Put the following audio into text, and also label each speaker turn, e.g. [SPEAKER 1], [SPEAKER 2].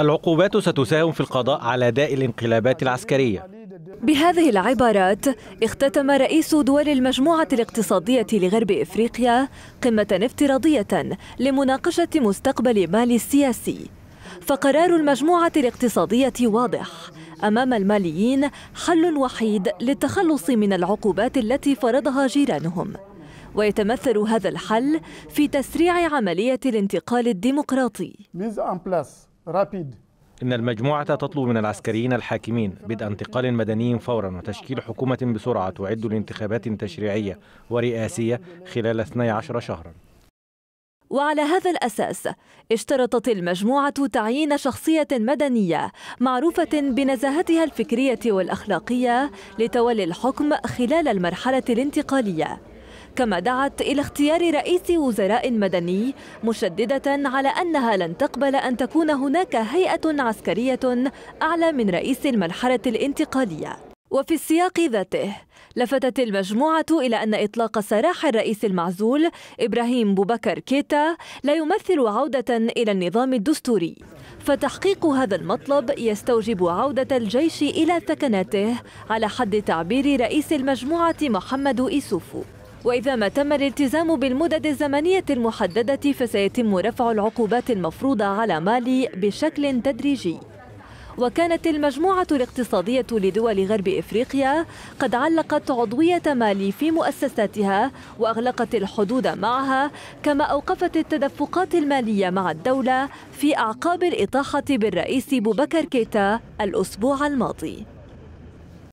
[SPEAKER 1] العقوبات ستساهم في القضاء على داء الانقلابات العسكرية
[SPEAKER 2] بهذه العبارات اختتم رئيس دول المجموعة الاقتصادية لغرب إفريقيا قمة افتراضية لمناقشة مستقبل مالي السياسي فقرار المجموعة الاقتصادية واضح أمام الماليين حل وحيد للتخلص من العقوبات التي فرضها جيرانهم ويتمثل هذا الحل في تسريع عملية الانتقال الديمقراطي
[SPEAKER 1] إن المجموعة تطلب من العسكريين الحاكمين بدء انتقال مدني فورا وتشكيل حكومة بسرعة تعد لانتخابات تشريعية ورئاسية خلال 12 شهرا
[SPEAKER 2] وعلى هذا الأساس اشترطت المجموعة تعيين شخصية مدنية معروفة بنزاهتها الفكرية والأخلاقية لتولي الحكم خلال المرحلة الانتقالية كما دعت إلى اختيار رئيس وزراء مدني مشددة على أنها لن تقبل أن تكون هناك هيئة عسكرية أعلى من رئيس المرحلة الانتقالية وفي السياق ذاته لفتت المجموعة إلى أن إطلاق سراح الرئيس المعزول إبراهيم بوبكر كيتا لا يمثل عودة إلى النظام الدستوري فتحقيق هذا المطلب يستوجب عودة الجيش إلى ثكناته على حد تعبير رئيس المجموعة محمد إيسوفو وإذا ما تم الالتزام بالمدد الزمنية المحددة فسيتم رفع العقوبات المفروضة على مالي بشكل تدريجي وكانت المجموعة الاقتصادية لدول غرب إفريقيا قد علقت عضوية مالي في مؤسساتها وأغلقت الحدود معها كما أوقفت التدفقات المالية مع الدولة في أعقاب الإطاحة بالرئيس بوبكر كيتا الأسبوع الماضي